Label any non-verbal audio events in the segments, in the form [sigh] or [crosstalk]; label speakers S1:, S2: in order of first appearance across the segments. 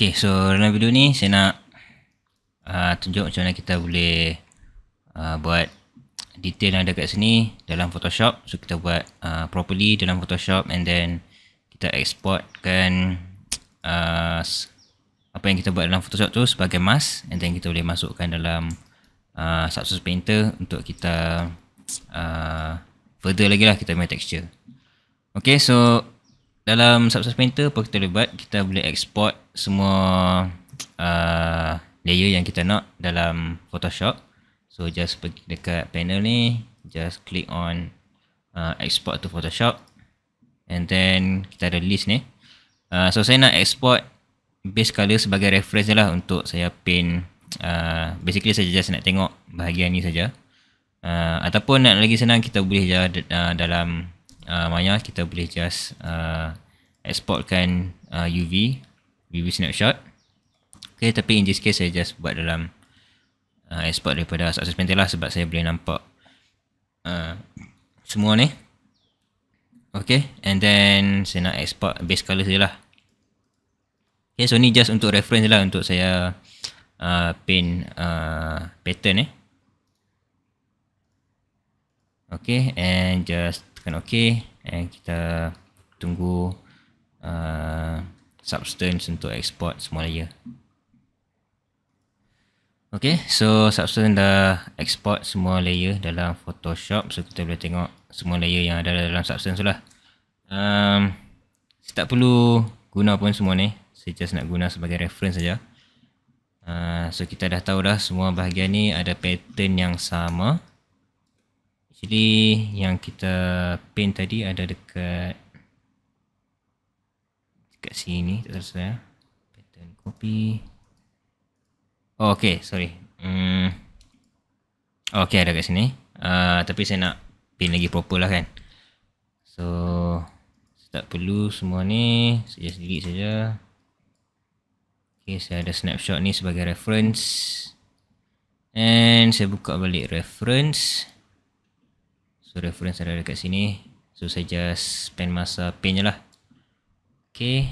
S1: Okay, so dalam video ni saya nak uh, tunjuk macam mana kita boleh uh, buat detail yang ada kat sini dalam Photoshop. So kita buat uh, properly dalam Photoshop and then kita exportkan uh, apa yang kita buat dalam Photoshop tu sebagai mask and then kita boleh masukkan dalam uh, Subsurface Painter untuk kita uh, further lagi lah kita main texture. Okay, so dalam subsurface painter apa kita boleh buat kita boleh export semua uh, layer yang kita nak dalam photoshop so just pergi dekat panel ni just click on uh, export to photoshop and then kita ada list ni uh, so saya nak export base color sebagai reference lah untuk saya paint uh, basically saya just nak tengok bahagian ni saja uh, ataupun nak lagi senang kita boleh je uh, dalam uh, maya kita boleh just uh, exportkan uh, UV UV snapshot okay tapi in this case saya just buat dalam uh, export daripada success panel lah sebab saya boleh nampak uh, semua ni okay and then saya nak export base color lah. okay so ni just untuk reference lah untuk saya uh, paint uh, pattern eh Okay, and just tekan ok and kita tunggu uh, substance untuk export semua layer ya. ok so substance dah export semua layer dalam photoshop so kita boleh tengok semua layer yang ada dalam substance tu lah um, saya tak perlu guna pun semua ni saya just nak guna sebagai reference saja uh, so kita dah tahu dah semua bahagian ni ada pattern yang sama jadi yang kita paint tadi ada dekat dekat sini tak salah saya. Pattern copy. Oh, okay, sorry. Hmm. Oh, okay, ada kat sini. Uh, tapi saya nak paint lagi proper lah kan. So, tak perlu semua ni. Saya sedikit saja. Okay, saya ada snapshot ni sebagai reference. And saya buka balik reference. So reference ada dekat sini. So saya just spend masa paint je lah. Okay.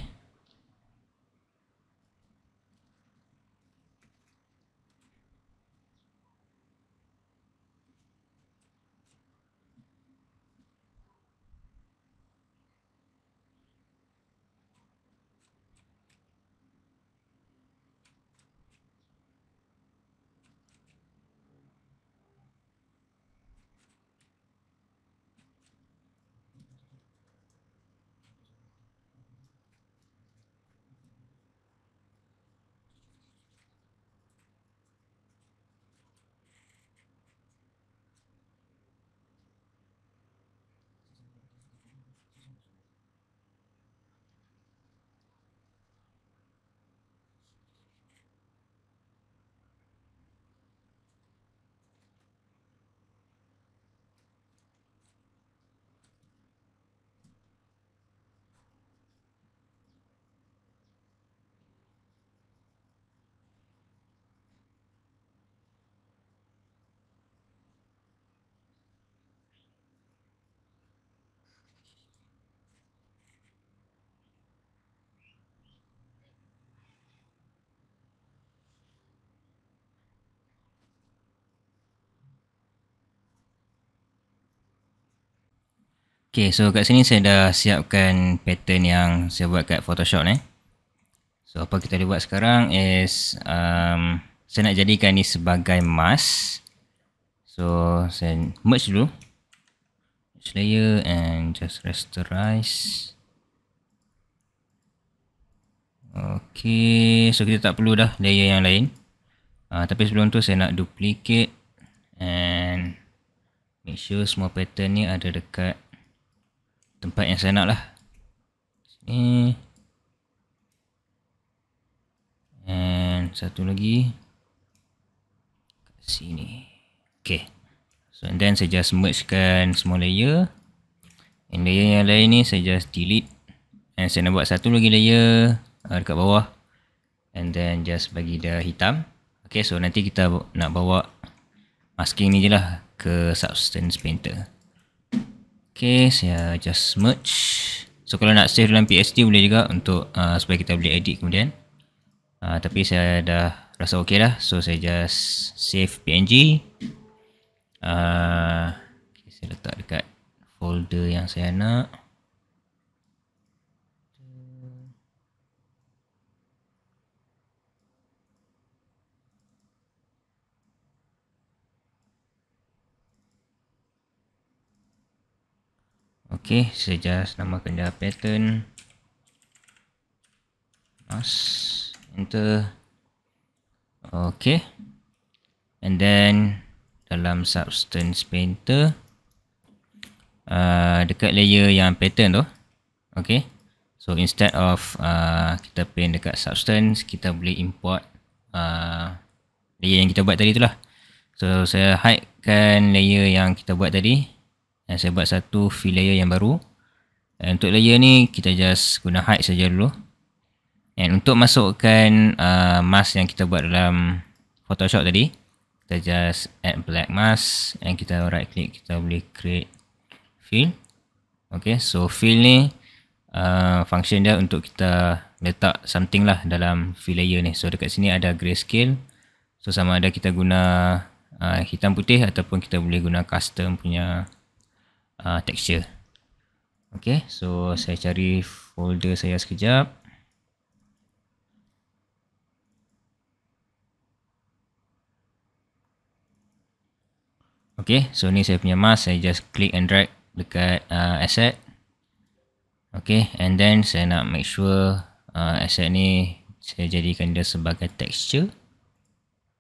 S1: Okay, so kat sini saya dah siapkan pattern yang saya buat kat Photoshop ni. Eh. So, apa kita boleh buat sekarang is um, saya nak jadikan ni sebagai mask. So, saya merge dulu. Merge layer and just rasterize. Okay, so kita tak perlu dah layer yang lain. Uh, tapi sebelum tu saya nak duplicate and make sure semua pattern ni ada dekat tempat yang saya nak lah. Ini. And satu lagi. Kat sini. Okay. So and then saya just mergekan semua layer. And layer yang lain ni saya just delete. And saya nak buat satu lagi layer uh, dekat bawah. And then just bagi dia hitam. Okay so nanti kita nak bawa masking ni je lah ke Substance Painter. Okay, saya just merge. So kalau nak save dalam PSD boleh juga untuk uh, supaya kita boleh edit kemudian. Uh, tapi saya dah rasa okey dah. So saya just save PNG. Uh, okay, saya letak dekat folder yang saya nak. Okey, saya just nama kena pattern. Mas, enter. Okey. And then dalam substance painter uh, dekat layer yang pattern tu. Okey. So instead of uh, kita paint dekat substance, kita boleh import uh, layer yang kita buat tadi tu lah. So saya hidekan layer yang kita buat tadi dan saya buat satu fill layer yang baru dan untuk layer ni kita just guna hide saja dulu dan untuk masukkan uh, mask yang kita buat dalam photoshop tadi kita just add black mask dan kita right click kita boleh create fill ok so fill ni uh, function dia untuk kita letak something lah dalam fill layer ni so dekat sini ada grayscale so sama ada kita guna uh, hitam putih ataupun kita boleh guna custom punya uh, texture ok so saya cari folder saya sekejap ok so ni saya punya mask saya just click and drag dekat uh, asset ok and then saya nak make sure uh, asset ni saya jadikan dia sebagai texture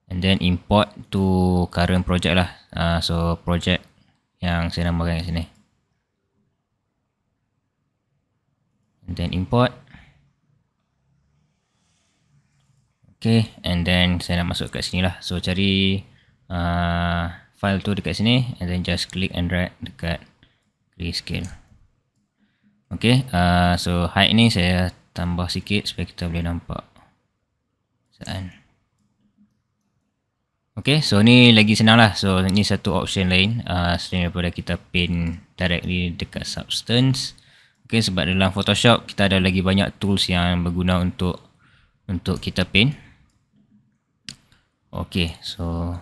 S1: and then import to current project lah uh, so project yang saya nambahkan kat sini and then import Okay, and then saya nak masuk kat sini lah so cari uh, file tu dekat sini and then just click and drag dekat rescale. Okay, uh, so height ni saya tambah sikit supaya kita boleh nampak Okay, so ni lagi senang lah. So, ni satu option lain. Uh, selain daripada kita pin directly dekat substance. Okay, sebab dalam Photoshop, kita ada lagi banyak tools yang berguna untuk untuk kita pin. Okay, so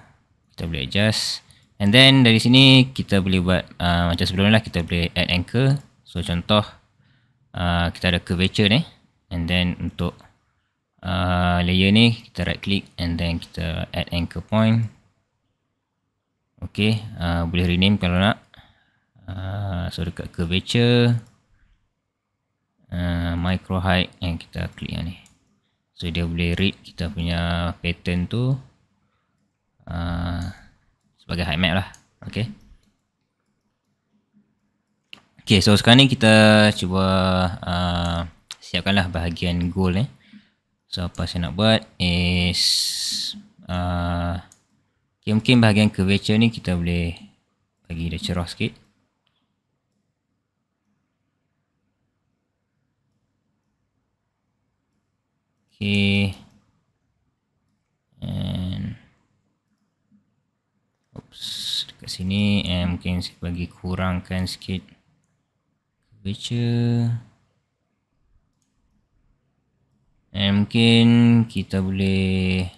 S1: kita boleh adjust. And then, dari sini kita boleh buat uh, macam sebelum lah. Kita boleh add anchor. So, contoh uh, kita ada curvature ni. And then, untuk Uh, layer ni kita right click and then kita add anchor point ok uh, boleh rename kalau nak uh, so dekat curvature uh, micro height and kita klik yang ni so dia boleh read kita punya pattern tu uh, sebagai height map lah ok ok so sekarang ni kita cuba uh, siapkanlah bahagian goal ni eh. So apa saya nak buat is uh, Mungkin bahagian curvature ni kita boleh bagi dia cerah sikit Okay And Oops Dekat sini And mungkin bagi kurangkan sikit Curvature And eh, mungkin kita boleh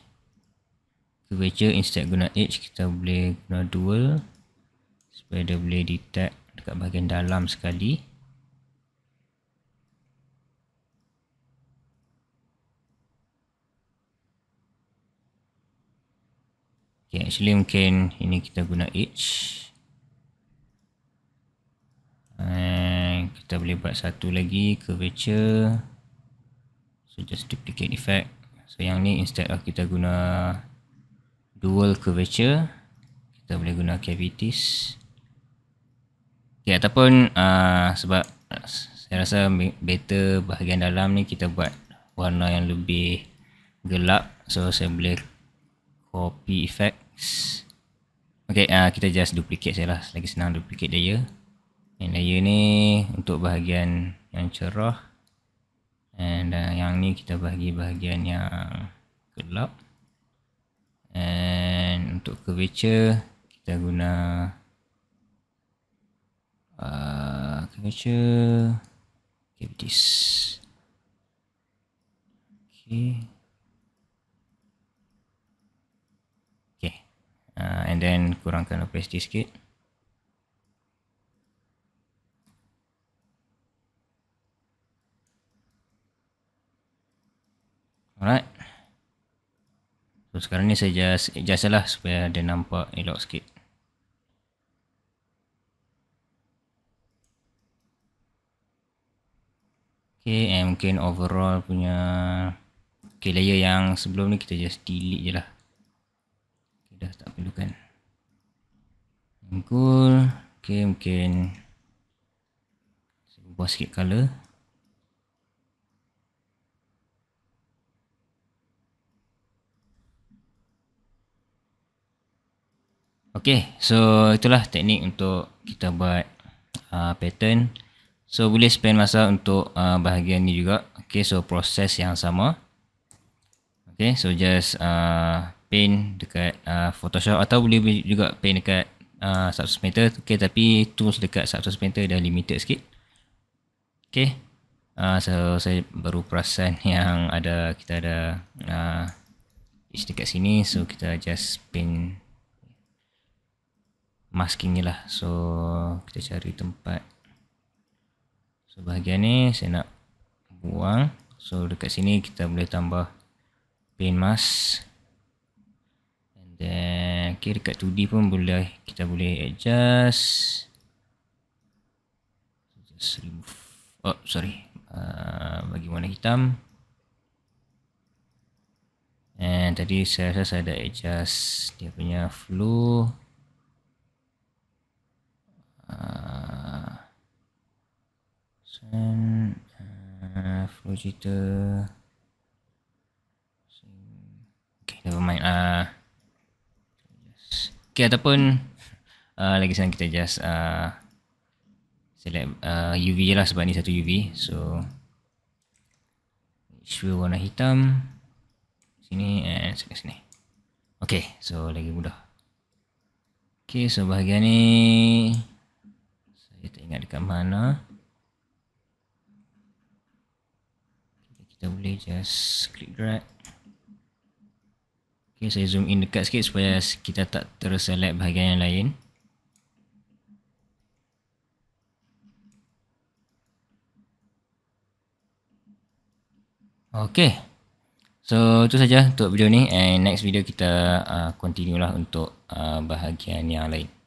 S1: Curvature instead guna edge kita boleh guna dual Supaya dia boleh detect dekat bahagian dalam sekali Okay, actually mungkin ini kita guna edge And eh, kita boleh buat satu lagi curvature So just duplicate effect. So yang ni instead of lah kita guna dual curvature, kita boleh guna cavities. Okay, ataupun uh, sebab uh, saya rasa better bahagian dalam ni kita buat warna yang lebih gelap. So saya boleh copy effects. Okay, uh, kita just duplicate saya lah. Lagi senang duplicate layer. Yang layer ni untuk bahagian yang cerah and uh, yang ni kita bagi bahagian yang gelap and untuk curvature kita guna uh, curvature this. Okay. Okay. uh, and then kurangkan opacity sikit sekarang ni saya just adjust lah supaya dia nampak elok sikit. Okay, and mungkin overall punya okay, layer yang sebelum ni kita just delete je lah. dah tak perlu kan? Cool. Okay, mungkin saya buat sikit colour. Okay, so itulah teknik untuk kita buat uh, pattern. So boleh spend masa untuk uh, bahagian ni juga. Okay, so proses yang sama. Okay, so just uh, paint dekat uh, Photoshop atau boleh juga paint dekat uh, Substance Painter. Okay, tapi tools dekat Substance Painter dah limited sikit. Okay, uh, so saya baru perasan [laughs] yang ada kita ada uh, dekat sini. So kita just paint masking ni lah so kita cari tempat so bahagian ni saya nak buang so dekat sini kita boleh tambah paint mask and then ok dekat 2D pun boleh kita boleh adjust just remove oh sorry uh, bagi warna hitam and tadi saya rasa saya ada adjust dia punya flow Ah. Sen uh, Flow cerita Okay never mind ah. Okay ataupun Lagi senang kita just uh, Select uh, UV lah sebab ni satu UV So Sure warna hitam Sini and sekat sini Okay so lagi mudah Okay so bahagian ni kita ingat dekat mana Kita boleh just click drag Okay, saya zoom in dekat sikit supaya kita tak terselect bahagian yang lain Okay So, itu saja untuk video ni and next video kita uh, continue lah untuk uh, bahagian yang lain